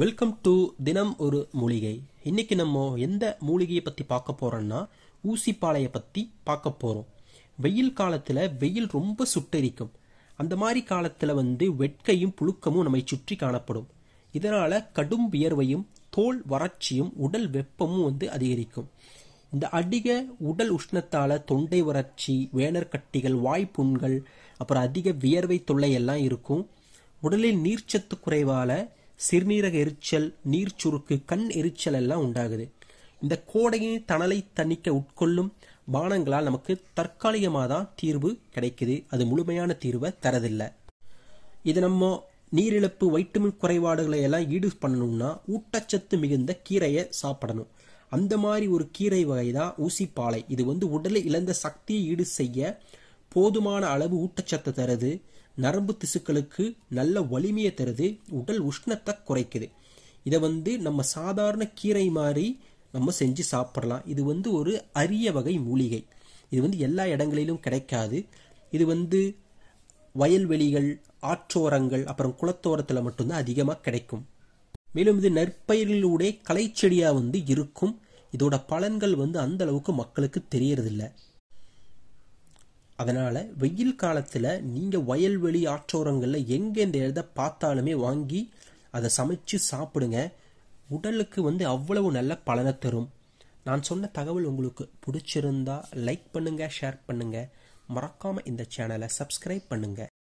welcome to தினம் ஒரு மூலிகை இன்னைக்கு நம்ம எந்த மூலிகையை பற்றி பார்க்க போகிறோம்னா ஊசிப்பாளையை பற்றி பார்க்க போகிறோம் வெயில் காலத்தில் வெயில் ரொம்ப சுட்டரிக்கும் அந்த மாதிரி காலத்தில் வந்து வெட்கையும் புழுக்கமும் நம்மை சுற்றி காணப்படும் இதனால் கடும் வியர்வையும் தோல் வறட்சியும் உடல் வெப்பமும் வந்து அதிகரிக்கும் இந்த அதிக உடல் உஷ்ணத்தால் தொண்டை வறட்சி கட்டிகள் வாய்ப்புண்கள் அப்புறம் அதிக வியர்வை தொல்லை எல்லாம் இருக்கும் உடலில் நீர்ச்சத்து குறைவால் சிறுநீரக எரிச்சல் நீர் சுருக்கு கண் எரிச்சல் எல்லாம் உண்டாகுது இந்த கோடையின் தணலை தணிக்க உட்கொள்ளும் பானங்களால் நமக்கு தற்காலிகமாக தான் தீர்வு கிடைக்குது அது முழுமையான தீர்வை தரதில்லை இது நம்ம நீரிழப்பு வைட்டமின் குறைபாடுகளை எல்லாம் ஈடு பண்ணணும்னா ஊட்டச்சத்து மிகுந்த கீரையை சாப்பிடணும் அந்த மாதிரி ஒரு கீரை வகை தான் ஊசிப்பாலை இது வந்து உடலை இழந்த சக்தியை ஈடு செய்ய போதுமான அளவு ஊட்டச்சத்தை தருது நரம்பு திசுக்களுக்கு நல்ல வலிமையை தருது உடல் உஷ்ணத்தை குறைக்குது இதை வந்து நம்ம சாதாரண கீரை மாதிரி நம்ம செஞ்சு சாப்பிடலாம் இது வந்து ஒரு அரிய வகை மூலிகை இது வந்து எல்லா இடங்களிலும் கிடைக்காது இது வந்து வயல்வெளிகள் ஆற்றோரங்கள் அப்புறம் குளத்தோரத்தில் மட்டும்தான் அதிகமாக கிடைக்கும் மேலும் இது நற்பயிர்களுடைய கலைச்செடியாக வந்து இருக்கும் இதோட பலன்கள் வந்து அந்த அளவுக்கு மக்களுக்கு தெரியறதில்லை அதனால் வெயில் காலத்தில் நீங்கள் வயல்வெளி ஆற்றோரங்களில் எங்கே இந்த இடத்த பார்த்தாலுமே வாங்கி அதை சமைச்சு சாப்பிடுங்க உடலுக்கு வந்து அவ்வளவு நல்ல பலனை தரும் நான் சொன்ன தகவல் உங்களுக்கு பிடிச்சிருந்தா லைக் பண்ணுங்கள் ஷேர் பண்ணுங்கள் மறக்காமல் இந்த சேனலை சப்ஸ்கிரைப் பண்ணுங்கள்